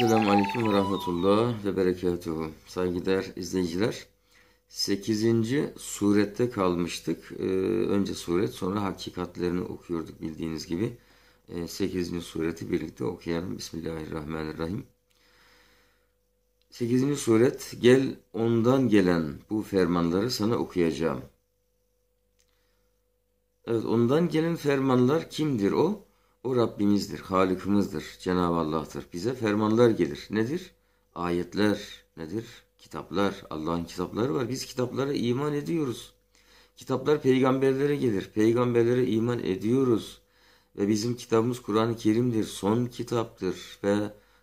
Esselamu Aleyküm ve Rahmetullah ve Berekatuhu. Saygıdeğer izleyiciler, 8. surette kalmıştık. Ee, önce suret sonra hakikatlerini okuyorduk bildiğiniz gibi. Ee, 8. sureti birlikte okuyalım. Bismillahirrahmanirrahim. 8. suret gel ondan gelen bu fermanları sana okuyacağım. Evet ondan gelen fermanlar kimdir o? O Rabbimizdir, Halık'ımızdır, Cenab-ı Allah'tır. Bize fermanlar gelir. Nedir? Ayetler nedir? Kitaplar, Allah'ın kitapları var. Biz kitaplara iman ediyoruz. Kitaplar peygamberlere gelir. Peygamberlere iman ediyoruz. Ve bizim kitabımız Kur'an-ı Kerim'dir. Son kitaptır ve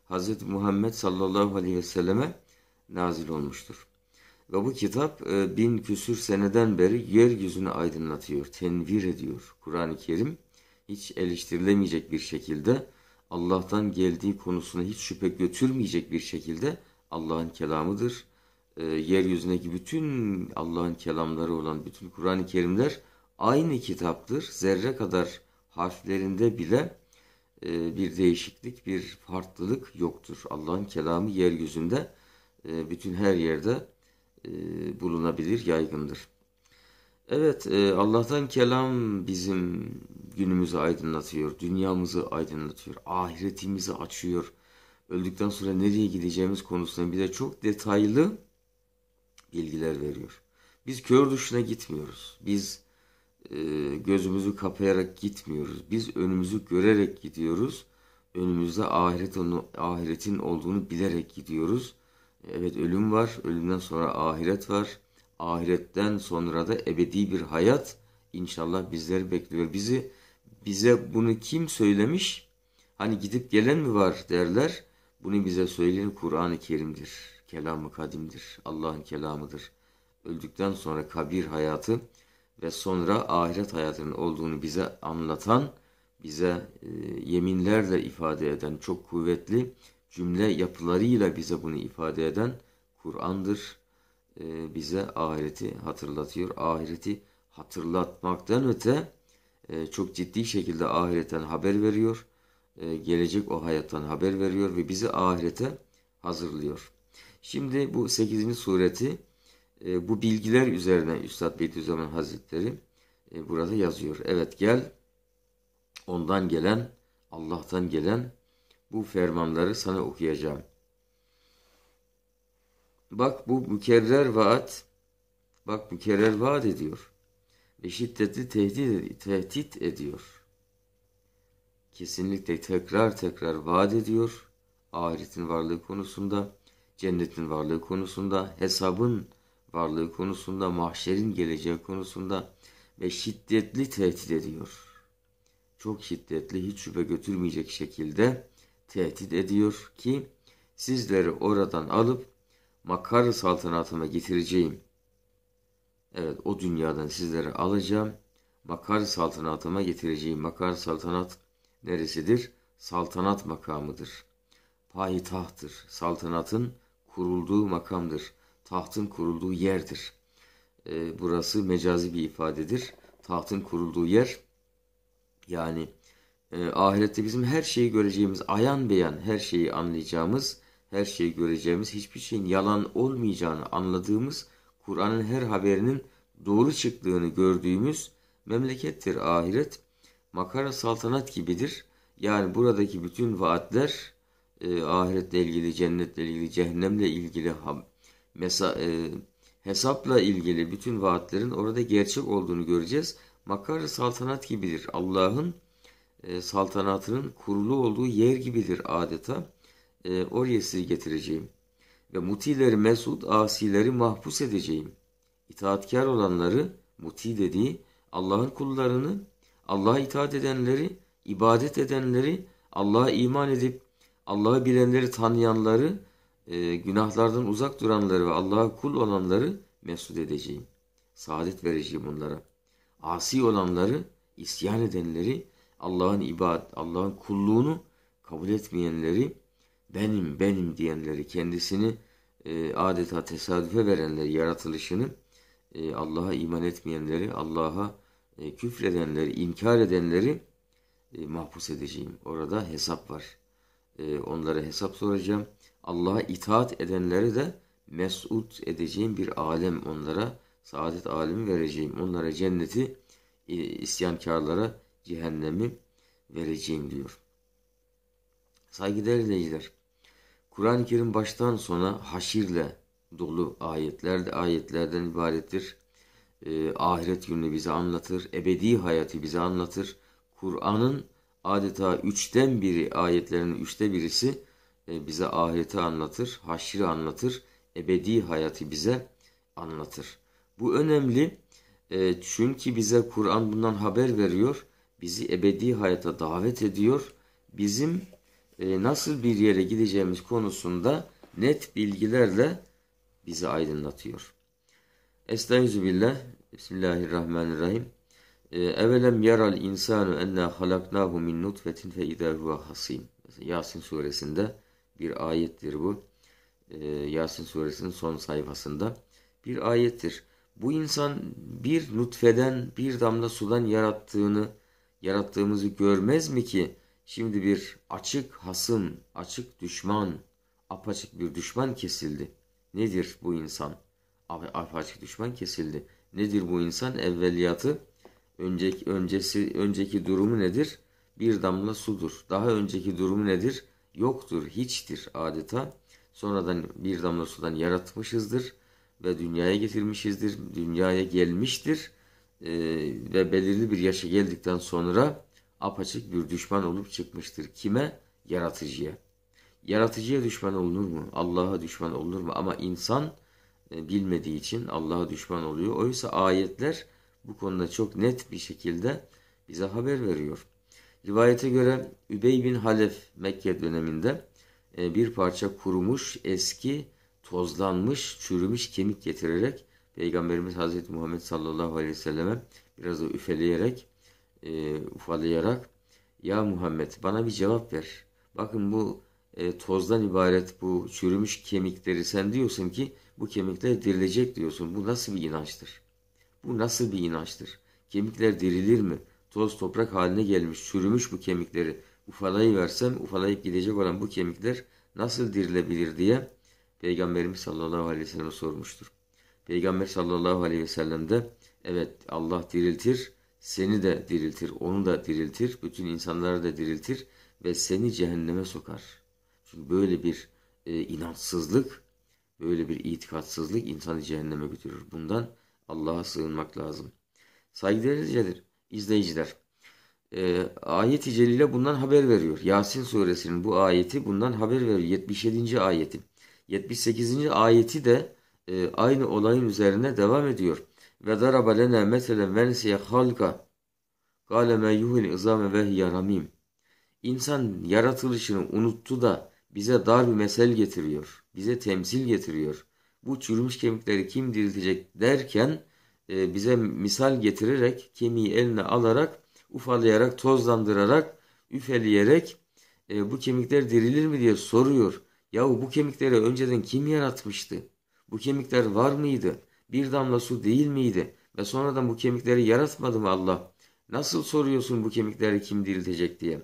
Hz. Muhammed sallallahu aleyhi ve selleme nazil olmuştur. Ve bu kitap e, bin küsür seneden beri yeryüzünü aydınlatıyor, tenvir ediyor Kur'an-ı Kerim hiç eleştirilemeyecek bir şekilde Allah'tan geldiği konusuna hiç şüphe götürmeyecek bir şekilde Allah'ın kelamıdır. E, yeryüzündeki bütün Allah'ın kelamları olan bütün Kur'an-ı Kerimler aynı kitaptır. Zerre kadar harflerinde bile e, bir değişiklik, bir farklılık yoktur. Allah'ın kelamı yeryüzünde e, bütün her yerde e, bulunabilir, yaygındır. Evet, e, Allah'tan kelam bizim günümüzü aydınlatıyor, dünyamızı aydınlatıyor, ahiretimizi açıyor. Öldükten sonra nereye gideceğimiz konusunda bize çok detaylı bilgiler veriyor. Biz kör dışına gitmiyoruz. Biz e, gözümüzü kapayarak gitmiyoruz. Biz önümüzü görerek gidiyoruz. Önümüzde ahiret onu, ahiretin olduğunu bilerek gidiyoruz. Evet ölüm var, ölümden sonra ahiret var ahiretten sonra da ebedi bir hayat inşallah bizleri bekliyor. Bizi bize bunu kim söylemiş? Hani gidip gelen mi var derler. Bunu bize söyleyen Kur'an-ı Kerim'dir. Kelamı kadimdir. Allah'ın kelamıdır. Öldükten sonra kabir hayatı ve sonra ahiret hayatının olduğunu bize anlatan, bize e, yeminlerle ifade eden çok kuvvetli cümle yapılarıyla bize bunu ifade eden Kur'an'dır. E, bize ahireti hatırlatıyor. Ahireti hatırlatmaktan öte e, çok ciddi şekilde ahiretten haber veriyor. E, gelecek o hayattan haber veriyor ve bizi ahirete hazırlıyor. Şimdi bu 8. sureti bu bilgiler üzerine Üstad Bediüzzaman Hazretleri burada yazıyor. Evet gel ondan gelen Allah'tan gelen bu fermanları sana okuyacağım.'' Bak bu mükerrer vaat, bak mükerrer vaat ediyor. Ve şiddetli tehdit, tehdit ediyor. Kesinlikle tekrar tekrar vaat ediyor. Ahiretin varlığı konusunda, cennetin varlığı konusunda, hesabın varlığı konusunda, mahşerin geleceği konusunda ve şiddetli tehdit ediyor. Çok şiddetli, hiç şüphe götürmeyecek şekilde tehdit ediyor ki sizleri oradan alıp Makar saltanatına getireceğim. Evet o dünyadan sizlere alacağım. Makar saltanatıma getireceğim. Makar saltanat neresidir? Saltanat makamıdır. Payitahttır. Saltanatın kurulduğu makamdır. Tahtın kurulduğu yerdir. E, burası mecazi bir ifadedir. Tahtın kurulduğu yer yani e, ahirette bizim her şeyi göreceğimiz, ayan beyan her şeyi anlayacağımız her şeyi göreceğimiz, hiçbir şeyin yalan olmayacağını anladığımız, Kur'an'ın her haberinin doğru çıktığını gördüğümüz memlekettir ahiret. Makara saltanat gibidir. Yani buradaki bütün vaatler e, ahiretle ilgili, cennetle ilgili, cehennemle ilgili, mesa, e, hesapla ilgili bütün vaatlerin orada gerçek olduğunu göreceğiz. Makara saltanat gibidir. Allah'ın e, saltanatının kurulu olduğu yer gibidir adeta e, oraya sizi getireceğim. Ve mutileri mesud, asileri mahpus edeceğim. İtaatkar olanları, muti dediği Allah'ın kullarını, Allah'a itaat edenleri, ibadet edenleri, Allah'a iman edip Allah'ı bilenleri, tanıyanları, e, günahlardan uzak duranları ve Allah'a kul olanları mesut edeceğim. Saadet vereceğim onlara. Asi olanları, isyan edenleri, Allah'ın ibadet, Allah'ın kulluğunu kabul etmeyenleri, benim benim diyenleri kendisini e, adeta tesadüfe verenleri yaratılışını e, Allah'a iman etmeyenleri Allah'a e, küfredenleri inkar edenleri e, mahpus edeceğim. Orada hesap var. E, onlara hesap soracağım. Allah'a itaat edenleri de mesut edeceğim bir alem onlara saadet alemi vereceğim. Onlara cenneti e, isyankarlara cehennemi vereceğim diyor. Saygıdeğer dinleyiciler, Kur'an-ı Kerim baştan sona haşirle dolu ayetler de ayetlerden ibarettir. E, ahiret gününü bize anlatır, ebedi hayatı bize anlatır. Kur'an'ın adeta üçten biri, ayetlerin üçte birisi e, bize ahireti anlatır, haşiri anlatır, ebedi hayatı bize anlatır. Bu önemli e, çünkü bize Kur'an bundan haber veriyor, bizi ebedi hayata davet ediyor. Bizim e, nasıl bir yere gideceğimiz konusunda net bilgilerle bizi aydınlatıyor. Estaizu billah. Bismillahirrahmanirrahim. E, evelem yaral insanu enna halaknahu min nutfetin fe idâ huve hasim. Yasin suresinde bir ayettir bu. E, Yasin suresinin son sayfasında bir ayettir. Bu insan bir nutfeden bir damla sudan yarattığını yarattığımızı görmez mi ki Şimdi bir açık hasım, açık düşman, apaçık bir düşman kesildi. Nedir bu insan? Apaçık düşman kesildi. Nedir bu insan? Evveliyatı, önceki, öncesi, önceki durumu nedir? Bir damla sudur. Daha önceki durumu nedir? Yoktur, hiçtir adeta. Sonradan bir damla sudan yaratmışızdır ve dünyaya getirmişizdir. Dünyaya gelmiştir ee, ve belirli bir yaşa geldikten sonra apaçık bir düşman olup çıkmıştır. Kime? Yaratıcıya. Yaratıcıya düşman olunur mu? Allah'a düşman olunur mu? Ama insan e, bilmediği için Allah'a düşman oluyor. Oysa ayetler bu konuda çok net bir şekilde bize haber veriyor. Rivayete göre Übey bin Halef Mekke döneminde e, bir parça kurumuş, eski, tozlanmış, çürümüş kemik getirerek Peygamberimiz Hazreti Muhammed sallallahu aleyhi ve selleme biraz da üfeleyerek e, ufalayarak Ya Muhammed bana bir cevap ver. Bakın bu e, tozdan ibaret bu çürümüş kemikleri sen diyorsun ki bu kemikler dirilecek diyorsun. Bu nasıl bir inançtır? Bu nasıl bir inançtır? Kemikler dirilir mi? Toz toprak haline gelmiş, çürümüş bu kemikleri ufalayıversem ufalayıp gidecek olan bu kemikler nasıl dirilebilir diye Peygamberimiz sallallahu aleyhi ve sellem sormuştur. Peygamber sallallahu aleyhi ve sellem de evet Allah diriltir seni de diriltir, onu da diriltir, bütün insanları da diriltir ve seni cehenneme sokar. Çünkü böyle bir e, inançsızlık, böyle bir itikatsızlık insanı cehenneme götürür. Bundan Allah'a sığınmak lazım. Saygıdeğer izleyiciler, e, ayet-i celile bundan haber veriyor. Yasin suresinin bu ayeti bundan haber veriyor. 77. ayeti. 78. ayeti de e, aynı olayın üzerine devam ediyor ve daraba lena meselen ve nesiye halka gale me yuhil izame ve yaramim. İnsan yaratılışını unuttu da bize dar bir mesel getiriyor. Bize temsil getiriyor. Bu çürümüş kemikleri kim diriltecek derken e, bize misal getirerek kemiği eline alarak ufalayarak tozlandırarak üfeleyerek e, bu kemikler dirilir mi diye soruyor. Yahu bu kemikleri önceden kim yaratmıştı? Bu kemikler var mıydı? bir damla su değil miydi? Ve sonradan bu kemikleri yaratmadı mı Allah? Nasıl soruyorsun bu kemikleri kim diriltecek diye.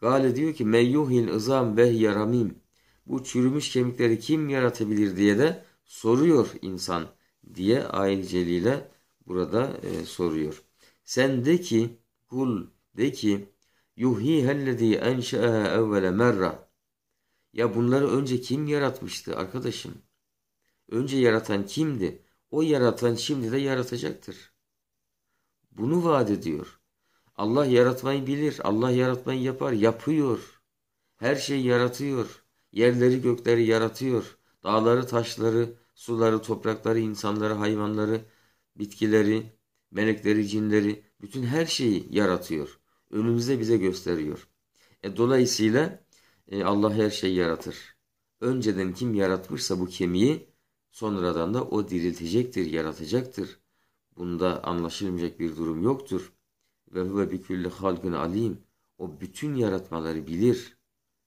Gale diyor ki meyyuhil ızam ve yaramim. Bu çürümüş kemikleri kim yaratabilir diye de soruyor insan diye ayinceliyle burada e, soruyor. Sen de ki kul de ki yuhihellezî enşe'e evvela merra. Ya bunları önce kim yaratmıştı arkadaşım? Önce yaratan kimdi? O yaratan şimdi de yaratacaktır. Bunu vaat ediyor. Allah yaratmayı bilir. Allah yaratmayı yapar. Yapıyor. Her şeyi yaratıyor. Yerleri gökleri yaratıyor. Dağları taşları, suları, toprakları, insanları, hayvanları, bitkileri, melekleri, cinleri, bütün her şeyi yaratıyor. Önümüze bize gösteriyor. E, dolayısıyla e, Allah her şeyi yaratır. Önceden kim yaratmışsa bu kemiği Sonradan da o diriltecektir, yaratacaktır. Bunda anlaşılmayacak bir durum yoktur. Ve huve bi külli halkın alim. O bütün yaratmaları bilir.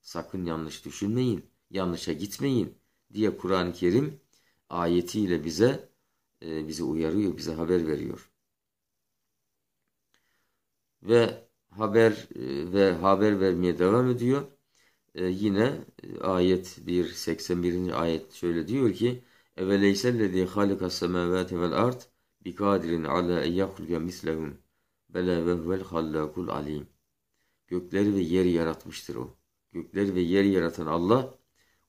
Sakın yanlış düşünmeyin, yanlışa gitmeyin diye Kur'an-ı Kerim ayetiyle bize e, bizi uyarıyor, bize haber veriyor. Ve haber e, ve haber vermeye devam ediyor. E, yine e, ayet 1 81. ayet şöyle diyor ki Eveleysellezî halikas semâvâti vel ard bi kadirin ala en yahluke mislehum. Bela ve huvel hallâkul alîm. Gökleri ve yeri yaratmıştır o. Gökleri ve yeri yaratan Allah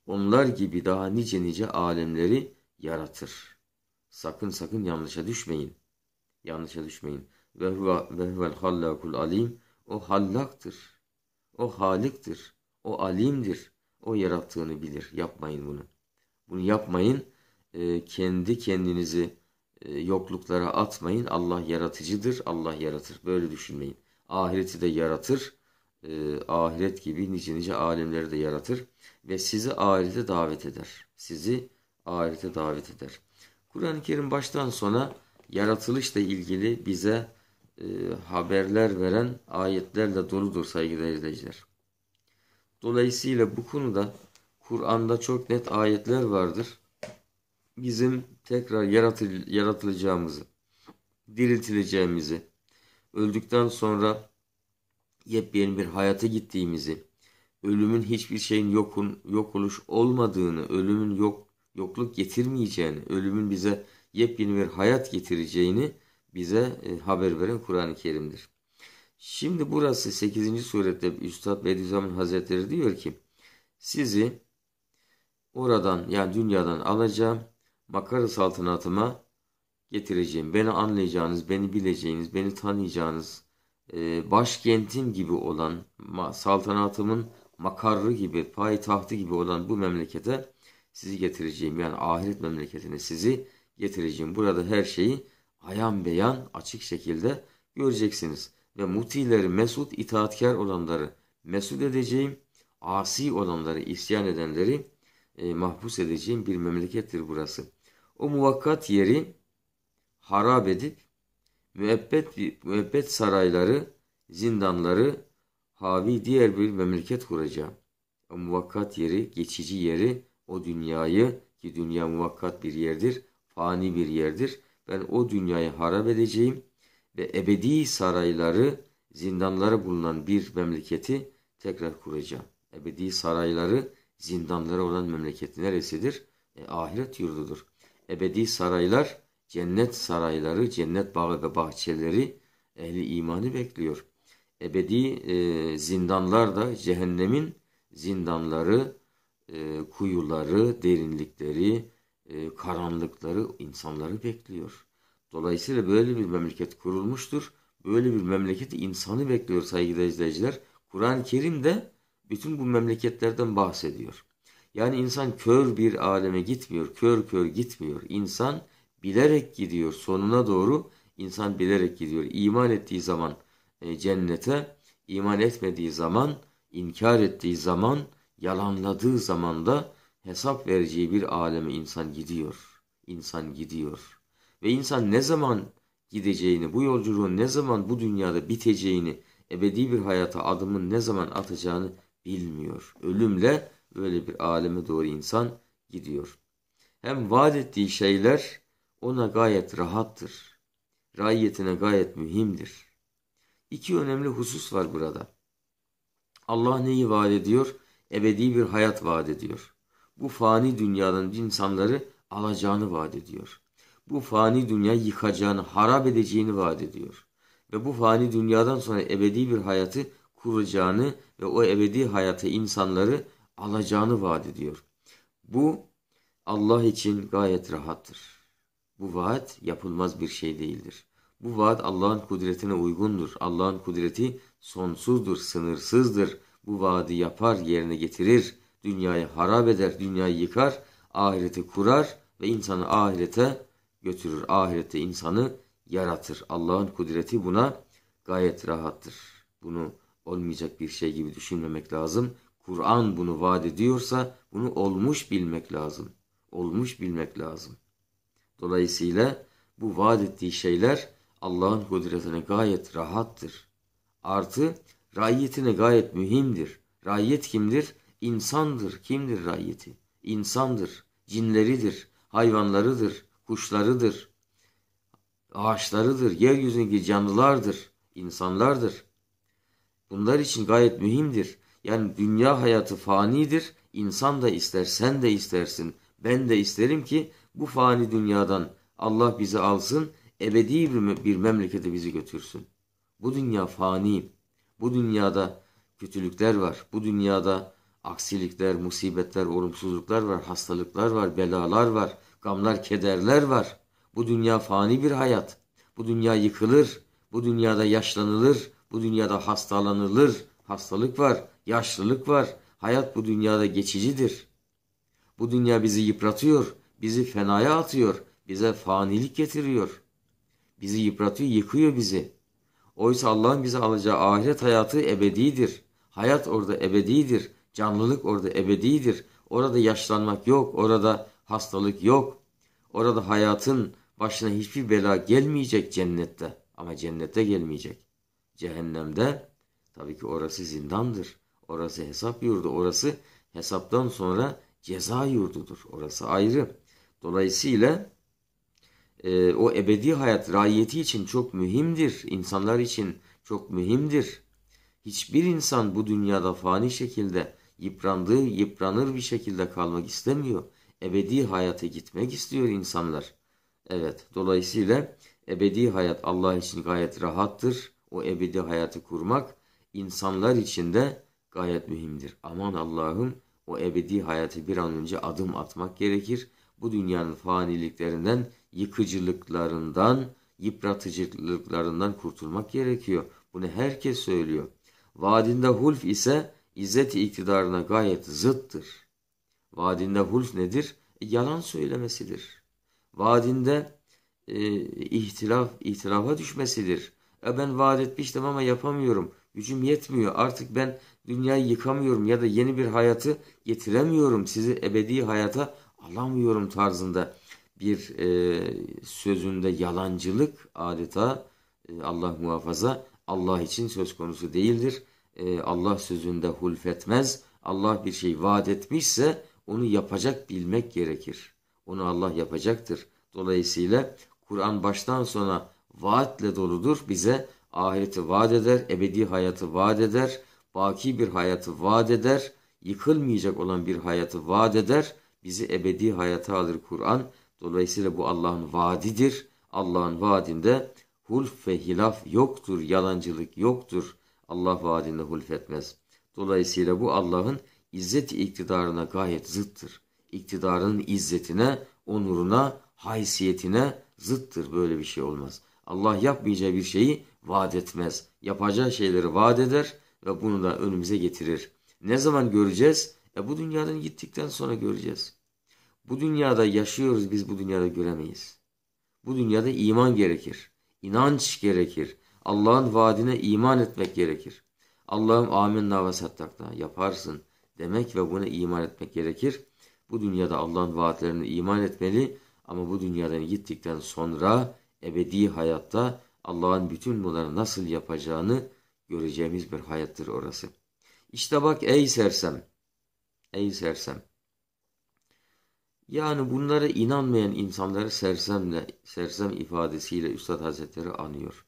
onlar gibi daha nice nice alemleri yaratır. Sakın sakın yanlışa düşmeyin. Yanlışa düşmeyin. Ve huve ve huvel hallâkul alîm. O hallaktır. O haliktir. O alimdir. O yarattığını bilir. Yapmayın bunu. Bunu yapmayın. E, kendi kendinizi e, yokluklara atmayın. Allah yaratıcıdır, Allah yaratır. Böyle düşünmeyin. Ahireti de yaratır. E, ahiret gibi nice nice alemleri de yaratır. Ve sizi ahirete davet eder. Sizi ahirete davet eder. Kur'an-ı Kerim baştan sona yaratılışla ilgili bize haberler veren ayetlerle doludur saygıdeğer izleyiciler. Dolayısıyla bu konuda Kur'an'da çok net ayetler vardır bizim tekrar yaratıl yaratılacağımızı, diriltileceğimizi, öldükten sonra yepyeni bir hayata gittiğimizi, ölümün hiçbir şeyin yokun, yok oluş olmadığını, ölümün yok yokluk getirmeyeceğini, ölümün bize yepyeni bir hayat getireceğini bize e, haber veren Kur'an-ı Kerim'dir. Şimdi burası 8. surette Üstad Bediüzzaman Hazretleri diyor ki sizi oradan yani dünyadan alacağım makara saltanatıma getireceğim. Beni anlayacağınız, beni bileceğiniz, beni tanıyacağınız, e, başkentim gibi olan, saltanatımın makarı gibi, payitahtı gibi olan bu memlekete sizi getireceğim. Yani ahiret memleketine sizi getireceğim. Burada her şeyi ayan beyan açık şekilde göreceksiniz. Ve mutileri mesut itaatkar olanları mesut edeceğim. Asi olanları, isyan edenleri e, mahpus edeceğim bir memlekettir burası.'' O muvakkat yeri harap edip müebbet, müebbet sarayları, zindanları havi diğer bir memleket kuracağım. O muvakkat yeri, geçici yeri, o dünyayı ki dünya muvakkat bir yerdir, fani bir yerdir. Ben o dünyayı harap edeceğim ve ebedi sarayları, zindanları bulunan bir memleketi tekrar kuracağım. Ebedi sarayları, zindanları olan memleket neresidir? E, ahiret yurdudur ebedi saraylar, cennet sarayları, cennet bağı ve bahçeleri ehli imanı bekliyor. Ebedi e, zindanlar da cehennemin zindanları, e, kuyuları, derinlikleri, e, karanlıkları insanları bekliyor. Dolayısıyla böyle bir memleket kurulmuştur. Böyle bir memleketi insanı bekliyor saygıdeğer izleyiciler. Kur'an-ı Kerim de bütün bu memleketlerden bahsediyor. Yani insan kör bir aleme gitmiyor, kör kör gitmiyor. İnsan bilerek gidiyor, sonuna doğru insan bilerek gidiyor. İman ettiği zaman e, cennete, iman etmediği zaman, inkar ettiği zaman, yalanladığı zaman da hesap vereceği bir aleme insan gidiyor. İnsan gidiyor. Ve insan ne zaman gideceğini, bu yolculuğun ne zaman bu dünyada biteceğini, ebedi bir hayata adımın ne zaman atacağını bilmiyor. Ölümle öyle bir aleme doğru insan gidiyor. Hem vaat ettiği şeyler ona gayet rahattır. Raiyetine gayet mühimdir. İki önemli husus var burada. Allah neyi vaat ediyor? Ebedi bir hayat vaat ediyor. Bu fani dünyanın insanları alacağını vaat ediyor. Bu fani dünya yıkacağını, harap edeceğini vaat ediyor. Ve bu fani dünyadan sonra ebedi bir hayatı kuracağını ve o ebedi hayatı insanları alacağını vaat ediyor. Bu Allah için gayet rahattır. Bu vaat yapılmaz bir şey değildir. Bu vaat Allah'ın kudretine uygundur. Allah'ın kudreti sonsuzdur, sınırsızdır. Bu vaadi yapar, yerine getirir. Dünyayı harap eder, dünyayı yıkar, ahireti kurar ve insanı ahirete götürür. Ahirette insanı yaratır. Allah'ın kudreti buna gayet rahattır. Bunu olmayacak bir şey gibi düşünmemek lazım. Kur'an bunu vaat ediyorsa bunu olmuş bilmek lazım. Olmuş bilmek lazım. Dolayısıyla bu vaat ettiği şeyler Allah'ın kudretine gayet rahattır. Artı rayyetine gayet mühimdir. Rayyet kimdir? İnsandır. Kimdir raiyeti? İnsandır. Cinleridir. Hayvanlarıdır. Kuşlarıdır. Ağaçlarıdır. Yeryüzündeki canlılardır. insanlardır. Bunlar için gayet mühimdir. Yani dünya hayatı fanidir. İnsan da ister, sen de istersin. Ben de isterim ki bu fani dünyadan Allah bizi alsın, ebedi bir bir memlekete bizi götürsün. Bu dünya fani. Bu dünyada kötülükler var. Bu dünyada aksilikler, musibetler, olumsuzluklar var, hastalıklar var, belalar var, gamlar, kederler var. Bu dünya fani bir hayat. Bu dünya yıkılır. Bu dünyada yaşlanılır. Bu dünyada hastalanılır. Hastalık var, yaşlılık var. Hayat bu dünyada geçicidir. Bu dünya bizi yıpratıyor, bizi fenaya atıyor, bize fanilik getiriyor. Bizi yıpratıyor, yıkıyor bizi. Oysa Allah'ın bize alacağı ahiret hayatı ebedidir. Hayat orada ebedidir. Canlılık orada ebedidir. Orada yaşlanmak yok, orada hastalık yok. Orada hayatın başına hiçbir bela gelmeyecek cennette. Ama cennette gelmeyecek. Cehennemde tabii ki orası zindandır. Orası hesap yurdu. Orası hesaptan sonra ceza yurdudur. Orası ayrı. Dolayısıyla e, o ebedi hayat raiyeti için çok mühimdir. İnsanlar için çok mühimdir. Hiçbir insan bu dünyada fani şekilde yıprandığı, yıpranır bir şekilde kalmak istemiyor. Ebedi hayata gitmek istiyor insanlar. Evet, dolayısıyla ebedi hayat Allah için gayet rahattır. O ebedi hayatı kurmak insanlar için de gayet mühimdir. Aman Allah'ım o ebedi hayatı bir an önce adım atmak gerekir. Bu dünyanın faniliklerinden, yıkıcılıklarından, yıpratıcılıklarından kurtulmak gerekiyor. Bunu herkes söylüyor. Vadinde hulf ise izzet iktidarına gayet zıttır. Vadinde hulf nedir? E, yalan söylemesidir. Vadinde e, ihtilaf, ihtilafa düşmesidir. E ben vaat etmiştim ama yapamıyorum. Gücüm yetmiyor. Artık ben dünyayı yıkamıyorum ya da yeni bir hayatı getiremiyorum. Sizi ebedi hayata alamıyorum tarzında bir e, sözünde yalancılık adeta e, Allah muhafaza Allah için söz konusu değildir. E, Allah sözünde hulfetmez. Allah bir şey vaat etmişse onu yapacak bilmek gerekir. Onu Allah yapacaktır. Dolayısıyla Kur'an baştan sona vaatle doludur. Bize ahireti vaat eder, ebedi hayatı vaat eder baki bir hayatı vaat eder, yıkılmayacak olan bir hayatı vaat eder, bizi ebedi hayata alır Kur'an. Dolayısıyla bu Allah'ın vaadidir. Allah'ın vaadinde hulf ve hilaf yoktur, yalancılık yoktur. Allah vaadinde hulf etmez. Dolayısıyla bu Allah'ın izzet iktidarına gayet zıttır. İktidarın izzetine, onuruna, haysiyetine zıttır. Böyle bir şey olmaz. Allah yapmayacağı bir şeyi vaat etmez. Yapacağı şeyleri vaat eder ve bunu da önümüze getirir. Ne zaman göreceğiz? E bu dünyadan gittikten sonra göreceğiz. Bu dünyada yaşıyoruz biz bu dünyada göremeyiz. Bu dünyada iman gerekir. İnanç gerekir. Allah'ın vaadine iman etmek gerekir. Allah'ım Amin ve sattakna yaparsın demek ve buna iman etmek gerekir. Bu dünyada Allah'ın vaatlerine iman etmeli ama bu dünyadan gittikten sonra ebedi hayatta Allah'ın bütün bunları nasıl yapacağını göreceğimiz bir hayattır orası. İşte bak ey sersem. Ey sersem. Yani bunlara inanmayan insanları sersemle, sersem ifadesiyle Üstad Hazretleri anıyor.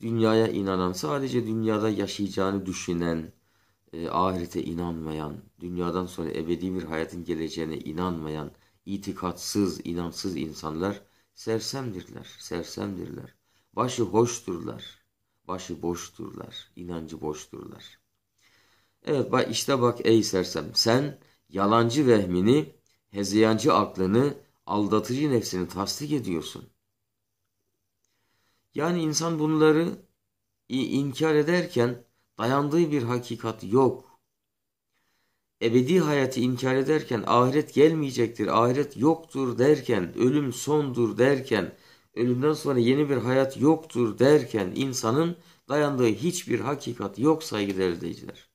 Dünyaya inanan, sadece dünyada yaşayacağını düşünen, e, ahirete inanmayan, dünyadan sonra ebedi bir hayatın geleceğine inanmayan, itikatsız, inansız insanlar sersemdirler, sersemdirler. Başı hoşturlar, başı boşturlar, inancı boşturlar. Evet bak işte bak ey sersem sen yalancı vehmini, hezeyancı aklını, aldatıcı nefsini tasdik ediyorsun. Yani insan bunları inkar ederken dayandığı bir hakikat yok. Ebedi hayatı inkar ederken ahiret gelmeyecektir, ahiret yoktur derken, ölüm sondur derken, ölümden sonra yeni bir hayat yoktur derken insanın dayandığı hiçbir hakikat yok saygıdeğer izleyiciler.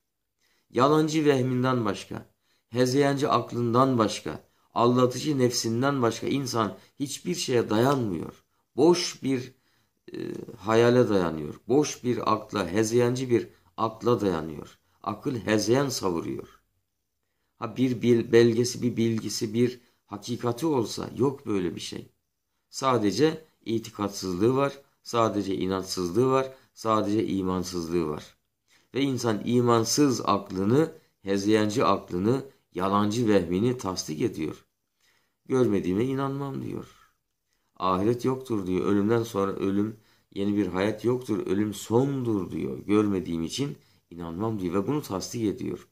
Yalancı vehminden başka, hezeyancı aklından başka, aldatıcı nefsinden başka insan hiçbir şeye dayanmıyor. Boş bir e, hayale dayanıyor. Boş bir akla, hezeyancı bir akla dayanıyor. Akıl hezeyan savuruyor. Ha bir bil, belgesi, bir bilgisi, bir hakikati olsa yok böyle bir şey. Sadece itikatsızlığı var, sadece inançsızlığı var, sadece imansızlığı var. Ve insan imansız aklını, hezyenci aklını, yalancı vehmini tasdik ediyor. Görmediğime inanmam diyor. Ahiret yoktur diyor. Ölümden sonra ölüm, yeni bir hayat yoktur. Ölüm sondur diyor. Görmediğim için inanmam diyor ve bunu tasdik ediyor.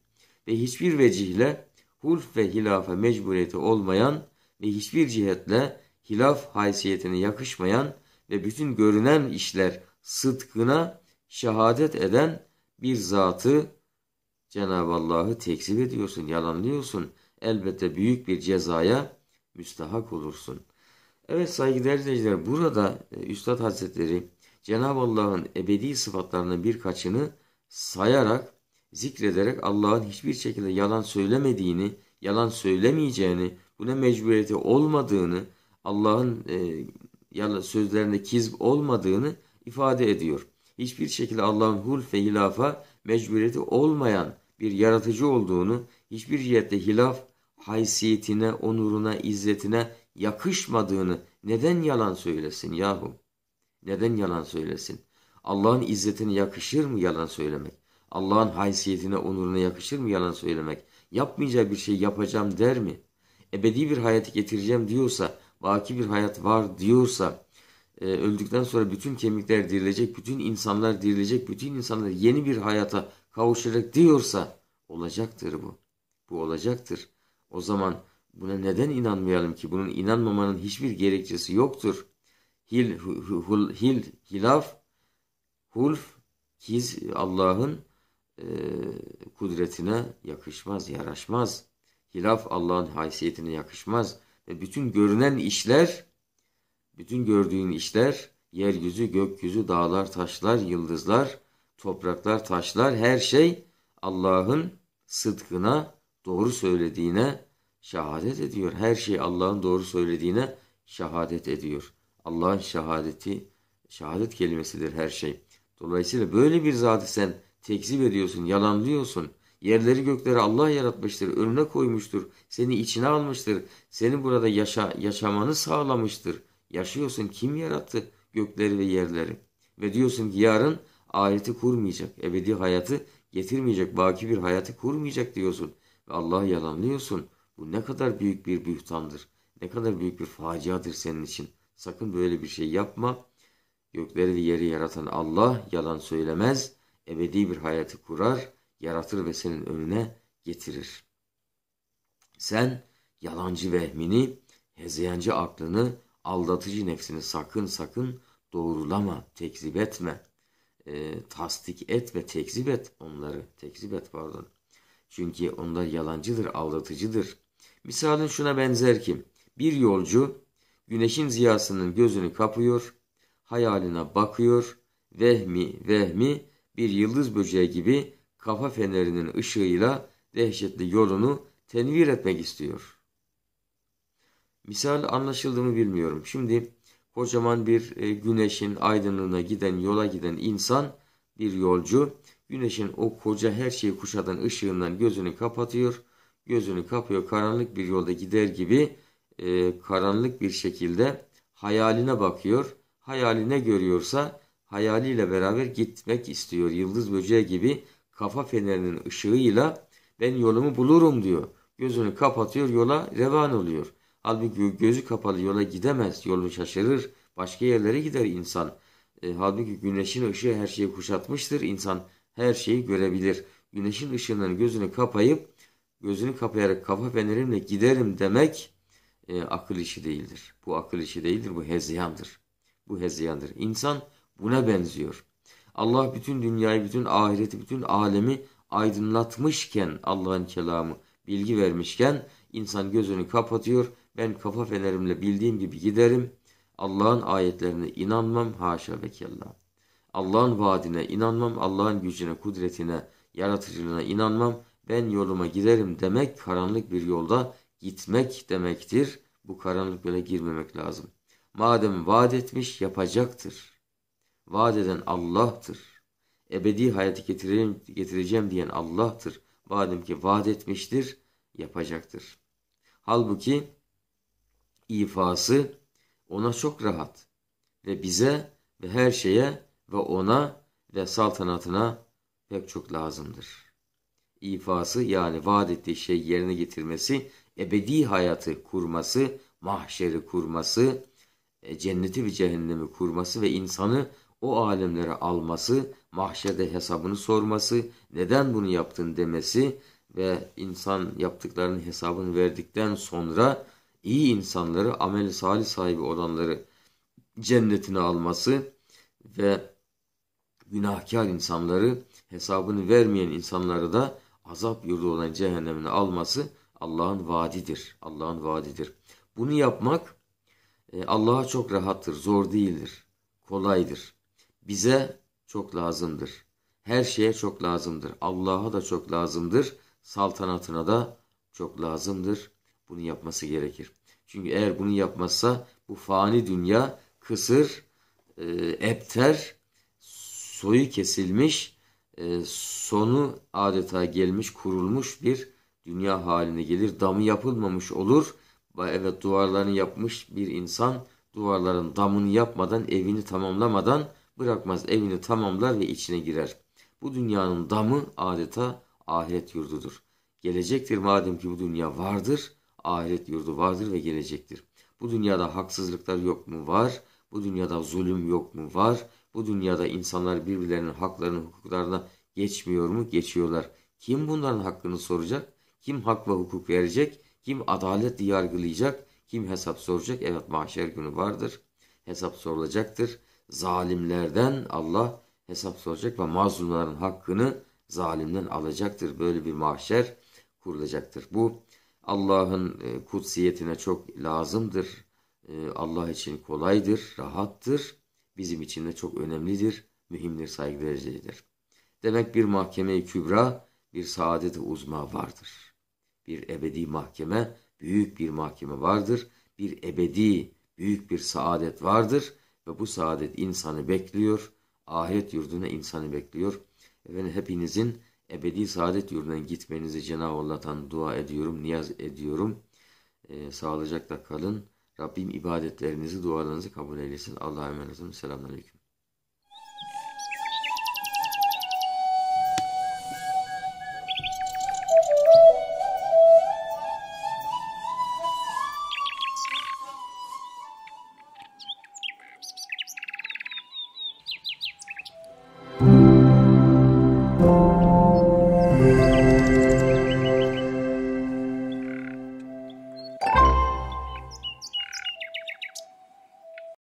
Ve hiçbir vecihle hulf ve hilafe mecburiyeti olmayan ve hiçbir cihetle hilaf haysiyetine yakışmayan ve bütün görünen işler sıdkına şehadet eden bir zatı Cenab-ı Allah'ı tekzip ediyorsun, yalanlıyorsun. Elbette büyük bir cezaya müstahak olursun. Evet saygıdeğer izleyiciler burada e, Üstad Hazretleri Cenab-ı Allah'ın ebedi sıfatlarının birkaçını sayarak, zikrederek Allah'ın hiçbir şekilde yalan söylemediğini, yalan söylemeyeceğini, buna mecburiyeti olmadığını, Allah'ın e, sözlerinde kizb olmadığını ifade ediyor. Hiçbir şekilde Allah'ın hulf ve hilafa mecburiyeti olmayan bir yaratıcı olduğunu, hiçbir cihette hilaf haysiyetine, onuruna, izzetine yakışmadığını neden yalan söylesin yahu? Neden yalan söylesin? Allah'ın izzetine yakışır mı yalan söylemek? Allah'ın haysiyetine, onuruna yakışır mı yalan söylemek? Yapmayacağı bir şey yapacağım der mi? Ebedi bir hayat getireceğim diyorsa vaki bir hayat var diyorsa e, öldükten sonra bütün kemikler dirilecek, bütün insanlar dirilecek, bütün insanlar yeni bir hayata kavuşacak diyorsa olacaktır bu. Bu olacaktır. O zaman buna neden inanmayalım ki? Bunun inanmamanın hiçbir gerekçesi yoktur. Hil, hul, hil hilaf, hulf, hiz Allah'ın e, kudretine yakışmaz, yaraşmaz. Hilaf Allah'ın haysiyetine yakışmaz. Ve bütün görünen işler, bütün gördüğün işler, yeryüzü, gökyüzü, dağlar, taşlar, yıldızlar, topraklar, taşlar, her şey Allah'ın sıdkına, doğru söylediğine şehadet ediyor. Her şey Allah'ın doğru söylediğine şehadet ediyor. Allah'ın şehadeti, şehadet kelimesidir her şey. Dolayısıyla böyle bir zatı sen tekzip ediyorsun, yalanlıyorsun. Yerleri gökleri Allah yaratmıştır, önüne koymuştur, seni içine almıştır, seni burada yaşa, yaşamanı sağlamıştır. Yaşıyorsun kim yarattı gökleri ve yerleri? Ve diyorsun ki yarın ahireti kurmayacak, ebedi hayatı getirmeyecek, baki bir hayatı kurmayacak diyorsun. Ve Allah'ı yalanlıyorsun. Bu ne kadar büyük bir bühtandır, ne kadar büyük bir faciadır senin için. Sakın böyle bir şey yapma. Gökleri ve yeri yaratan Allah yalan söylemez, ebedi bir hayatı kurar.'' yaratır ve senin önüne getirir. Sen yalancı vehmini, hezeyancı aklını, aldatıcı nefsini sakın sakın doğrulama, tekzip etme. E, tasdik et ve tekzip et onları. Tekzip et pardon. Çünkü onlar yalancıdır, aldatıcıdır. Misalin şuna benzer ki bir yolcu güneşin ziyasının gözünü kapıyor, hayaline bakıyor, vehmi vehmi bir yıldız böceği gibi kafa fenerinin ışığıyla dehşetli yolunu tenvir etmek istiyor. Misal anlaşıldı bilmiyorum. Şimdi kocaman bir e, güneşin aydınlığına giden yola giden insan bir yolcu güneşin o koca her şeyi kuşatan ışığından gözünü kapatıyor. Gözünü kapıyor karanlık bir yolda gider gibi e, karanlık bir şekilde hayaline bakıyor. Hayaline görüyorsa hayaliyle beraber gitmek istiyor. Yıldız böceği gibi kafa fenerinin ışığıyla ben yolumu bulurum diyor. Gözünü kapatıyor yola revan oluyor. Halbuki gözü kapalı yola gidemez. Yolunu şaşırır. Başka yerlere gider insan. E, halbuki güneşin ışığı her şeyi kuşatmıştır. İnsan her şeyi görebilir. Güneşin ışığından gözünü kapayıp gözünü kapayarak kafa fenerimle giderim demek e, akıl işi değildir. Bu akıl işi değildir. Bu hezeyandır. Bu hezeyandır. İnsan buna benziyor. Allah bütün dünyayı, bütün ahireti, bütün alemi aydınlatmışken Allah'ın kelamı bilgi vermişken insan gözünü kapatıyor. Ben kafa fenerimle bildiğim gibi giderim. Allah'ın ayetlerine inanmam haşa ve kella. Allah'ın vaadine inanmam, Allah'ın gücüne, kudretine, yaratıcılığına inanmam. Ben yoluma giderim demek karanlık bir yolda gitmek demektir. Bu karanlık yola girmemek lazım. Madem vaat etmiş yapacaktır. Vaat eden Allah'tır. Ebedi hayatı getireceğim, getireceğim diyen Allah'tır. Madem ki vaat etmiştir, yapacaktır. Halbuki ifası ona çok rahat ve bize ve her şeye ve ona ve saltanatına pek çok lazımdır. İfası yani vaat ettiği şey yerine getirmesi, ebedi hayatı kurması, mahşeri kurması, e, cenneti ve cehennemi kurması ve insanı o alemlere alması, mahşede hesabını sorması, neden bunu yaptın demesi ve insan yaptıklarının hesabını verdikten sonra iyi insanları, amel salih sahibi olanları cennetine alması ve günahkar insanları, hesabını vermeyen insanları da azap yurdu olan cehennemine alması Allah'ın vaadidir. Allah'ın vaadidir. Bunu yapmak e, Allah'a çok rahattır, zor değildir, kolaydır bize çok lazımdır. Her şeye çok lazımdır. Allah'a da çok lazımdır. Saltanatına da çok lazımdır. Bunu yapması gerekir. Çünkü eğer bunu yapmazsa bu fani dünya kısır, e, epter, soyu kesilmiş, e, sonu adeta gelmiş, kurulmuş bir dünya haline gelir. Damı yapılmamış olur. Evet duvarlarını yapmış bir insan duvarların damını yapmadan, evini tamamlamadan bırakmaz evini tamamlar ve içine girer. Bu dünyanın damı adeta ahiret yurdudur. Gelecektir madem ki bu dünya vardır, ahiret yurdu vardır ve gelecektir. Bu dünyada haksızlıklar yok mu? Var. Bu dünyada zulüm yok mu? Var. Bu dünyada insanlar birbirlerinin haklarını, hukuklarına geçmiyor mu? Geçiyorlar. Kim bunların hakkını soracak? Kim hak ve hukuk verecek? Kim adaletle yargılayacak? Kim hesap soracak? Evet mahşer günü vardır. Hesap sorulacaktır zalimlerden Allah hesap soracak ve mazlumların hakkını zalimden alacaktır. Böyle bir mahşer kurulacaktır. Bu Allah'ın e, kutsiyetine çok lazımdır. E, Allah için kolaydır, rahattır. Bizim için de çok önemlidir, mühimdir, saygı vericidir. Demek bir mahkeme-i kübra, bir saadet uzma vardır. Bir ebedi mahkeme, büyük bir mahkeme vardır. Bir ebedi, büyük bir saadet vardır ve bu saadet insanı bekliyor. Ahiret yurduna insanı bekliyor. Efendim hepinizin ebedi saadet yurduna gitmenizi Cenab-ı Allah'tan dua ediyorum, niyaz ediyorum. E, sağlıcakla kalın. Rabbim ibadetlerinizi, dualarınızı kabul eylesin. Allah'a emanet olun. Selamünaleyküm.